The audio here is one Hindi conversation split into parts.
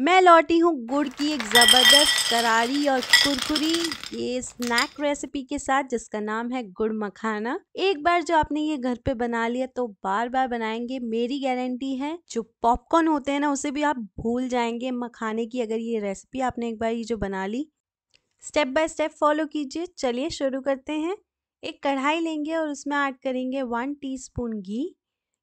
मैं लौटी हूँ गुड़ की एक ज़बरदस्त करारी और कुरकुरी ये स्नैक रेसिपी के साथ जिसका नाम है गुड़ मखाना एक बार जो आपने ये घर पे बना लिया तो बार बार बनाएंगे मेरी गारंटी है जो पॉपकॉर्न होते हैं ना उसे भी आप भूल जाएंगे मखाने की अगर ये रेसिपी आपने एक बार ये जो बना ली स्टेप बाय स्टेप फॉलो कीजिए चलिए शुरू करते हैं एक कढ़ाई लेंगे और उसमें ऐड करेंगे वन टी घी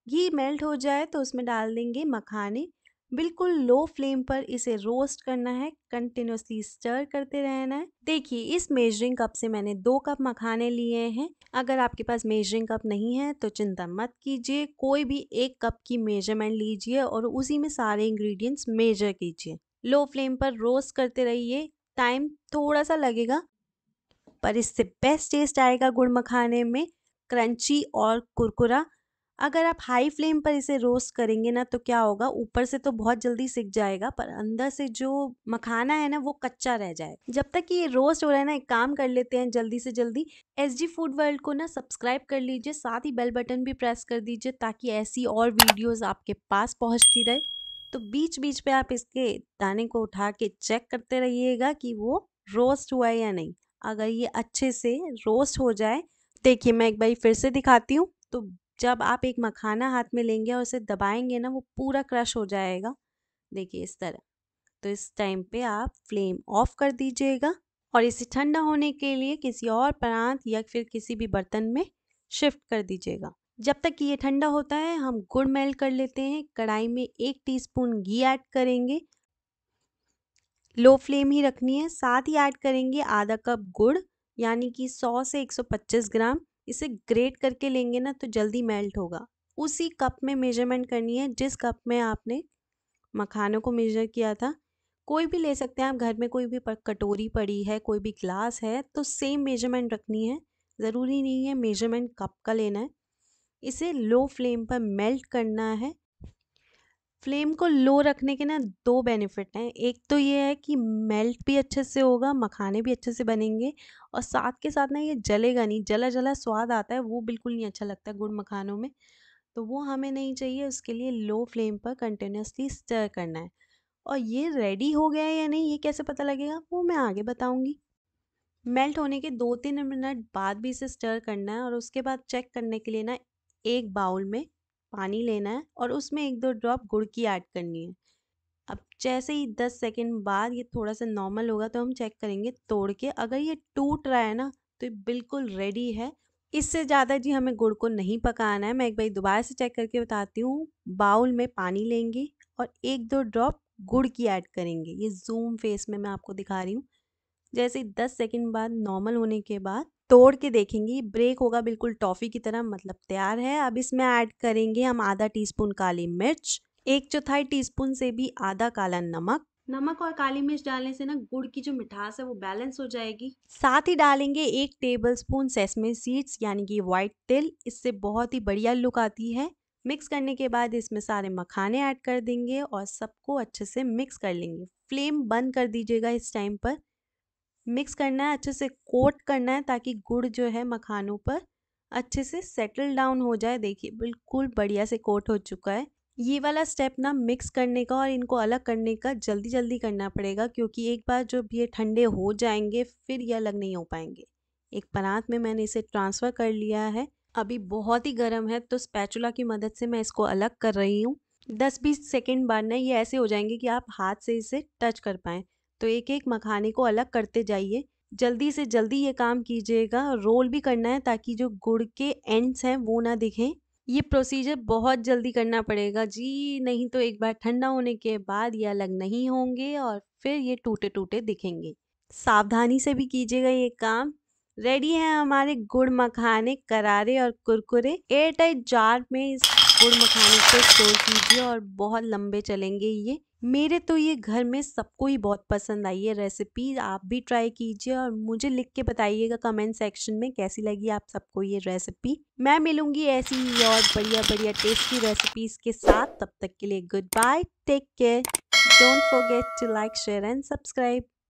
घी मेल्ट हो जाए तो उसमें डाल देंगे मखाने बिल्कुल लो फ्लेम पर इसे रोस्ट करना है कंटिन्यूसली स्टर करते रहना है देखिए इस मेजरिंग कप से मैंने दो कप मखाने लिए हैं अगर आपके पास मेजरिंग कप नहीं है तो चिंता मत कीजिए कोई भी एक कप की मेजरमेंट लीजिए और उसी में सारे इंग्रेडिएंट्स मेजर कीजिए लो फ्लेम पर रोस्ट करते रहिए टाइम थोड़ा सा लगेगा पर इससे बेस्ट टेस्ट आएगा गुड़ मखाने में क्रंची और कुरकुरा अगर आप हाई फ्लेम पर इसे रोस्ट करेंगे ना तो क्या होगा ऊपर से तो बहुत जल्दी सिक जाएगा पर अंदर से जो मखाना है ना वो कच्चा रह जाए जब तक कि ये रोस्ट हो रहा है ना एक काम कर लेते हैं जल्दी से जल्दी एस जी फूड वर्ल्ड को ना सब्सक्राइब कर लीजिए साथ ही बेल बटन भी प्रेस कर दीजिए ताकि ऐसी और वीडियोज़ आपके पास पहुँचती रहे तो बीच बीच पर आप इसके दाने को उठा के चेक करते रहिएगा कि वो रोस्ट हुआ है या नहीं अगर ये अच्छे से रोस्ट हो जाए देखिए मैं एक बार फिर से दिखाती हूँ तो जब आप एक मखाना हाथ में लेंगे और उसे दबाएंगे ना वो पूरा क्रश हो जाएगा देखिए इस तरह तो इस टाइम पे आप फ्लेम ऑफ कर दीजिएगा और इसे ठंडा होने के लिए किसी और प्रांत या फिर किसी भी बर्तन में शिफ्ट कर दीजिएगा जब तक कि ये ठंडा होता है हम गुड़ मेल्ट कर लेते हैं कढ़ाई में एक टीस्पून घी ऐड करेंगे लो फ्लेम ही रखनी है साथ ही ऐड करेंगे आधा कप गुड़ यानी कि 100 से 125 ग्राम इसे ग्रेट करके लेंगे ना तो जल्दी मेल्ट होगा उसी कप में मेजरमेंट करनी है जिस कप में आपने मखानों को मेजर किया था कोई भी ले सकते हैं आप घर में कोई भी कटोरी पड़ी है कोई भी ग्लास है तो सेम मेजरमेंट रखनी है ज़रूरी नहीं है मेजरमेंट कप का लेना है इसे लो फ्लेम पर मेल्ट करना है फ्लेम को लो रखने के ना दो बेनिफिट हैं एक तो ये है कि मेल्ट भी अच्छे से होगा मखाने भी अच्छे से बनेंगे और साथ के साथ ना ये जलेगा नहीं जला जला स्वाद आता है वो बिल्कुल नहीं अच्छा लगता गुड़ मखानों में तो वो हमें नहीं चाहिए उसके लिए लो फ्लेम पर कंटिन्यूसली स्टर करना है और ये रेडी हो गया है या नहीं ये कैसे पता लगेगा वो मैं आगे बताऊँगी मेल्ट होने के दो तीन मिनट बाद भी इसे स्टर करना है और उसके बाद चेक करने के लिए ना एक बाउल में पानी लेना है और उसमें एक दो ड्रॉप गुड़ की ऐड करनी है अब जैसे ही दस सेकेंड बाद ये थोड़ा सा नॉर्मल होगा तो हम चेक करेंगे तोड़ के अगर ये टूट रहा है ना तो ये बिल्कुल रेडी है इससे ज़्यादा जी हमें गुड़ को नहीं पकाना है मैं एक बार दोबारा से चेक करके बताती हूँ बाउल में पानी लेंगे और एक दो ड्रॉप गुड़ की ऐड करेंगे ये जूम फेस में मैं आपको दिखा रही हूँ जैसे दस सेकेंड बाद नॉर्मल होने के बाद तोड़ के देखेंगे ब्रेक होगा बिल्कुल टॉफ़ी की तरह मतलब तैयार है अब इसमें ऐड करेंगे हम आधा टीस्पून काली मिर्च एक चौथाई टीस्पून से भी आधा काला नमक नमक और काली मिर्च डालने से ना गुड़ की जो मिठास है वो बैलेंस हो जाएगी साथ ही डालेंगे एक टेबल स्पून सेसमे सीड्स यानी कि व्हाइट तिल इससे बहुत ही बढ़िया लुक आती है मिक्स करने के बाद इसमें सारे मखाने ऐड कर देंगे और सबको अच्छे से मिक्स कर लेंगे फ्लेम बंद कर दीजिएगा इस टाइम पर मिक्स करना है अच्छे से कोट करना है ताकि गुड़ जो है मखानों पर अच्छे से सेटल डाउन हो जाए देखिए बिल्कुल बढ़िया से कोट हो चुका है ये वाला स्टेप ना मिक्स करने का और इनको अलग करने का जल्दी जल्दी करना पड़ेगा क्योंकि एक बार जब ये ठंडे हो जाएंगे फिर ये अलग नहीं हो पाएंगे एक परात में मैंने इसे ट्रांसफ़र कर लिया है अभी बहुत ही गर्म है तो स्पैचुला की मदद से मैं इसको अलग कर रही हूँ दस बीस सेकेंड बाद ना ये ऐसे हो जाएंगे कि आप हाथ से इसे टच कर पाएँ तो एक एक मखाने को अलग करते जाइए जल्दी से जल्दी ये काम कीजिएगा रोल भी करना है ताकि जो गुड़ के एंड्स हैं वो ना दिखें ये प्रोसीजर बहुत जल्दी करना पड़ेगा जी नहीं तो एक बार ठंडा होने के बाद ये अलग नहीं होंगे और फिर ये टूटे टूटे दिखेंगे सावधानी से भी कीजिएगा ये काम रेडी है हमारे गुड़ मखाने करारे और कुरकुरे एयर टाइट जार में इस गुड़ मखाने को स्टोर कीजिए और बहुत लंबे चलेंगे ये मेरे तो ये घर में सबको ही बहुत पसंद आई है रेसिपी आप भी ट्राई कीजिए और मुझे लिख के बताइएगा कमेंट सेक्शन में कैसी लगी आप सबको ये रेसिपी मैं मिलूंगी ऐसी ही और बढ़िया बढ़िया टेस्टी रेसिपीज़ के साथ तब तक के लिए good bye take care don't forget to like share and subscribe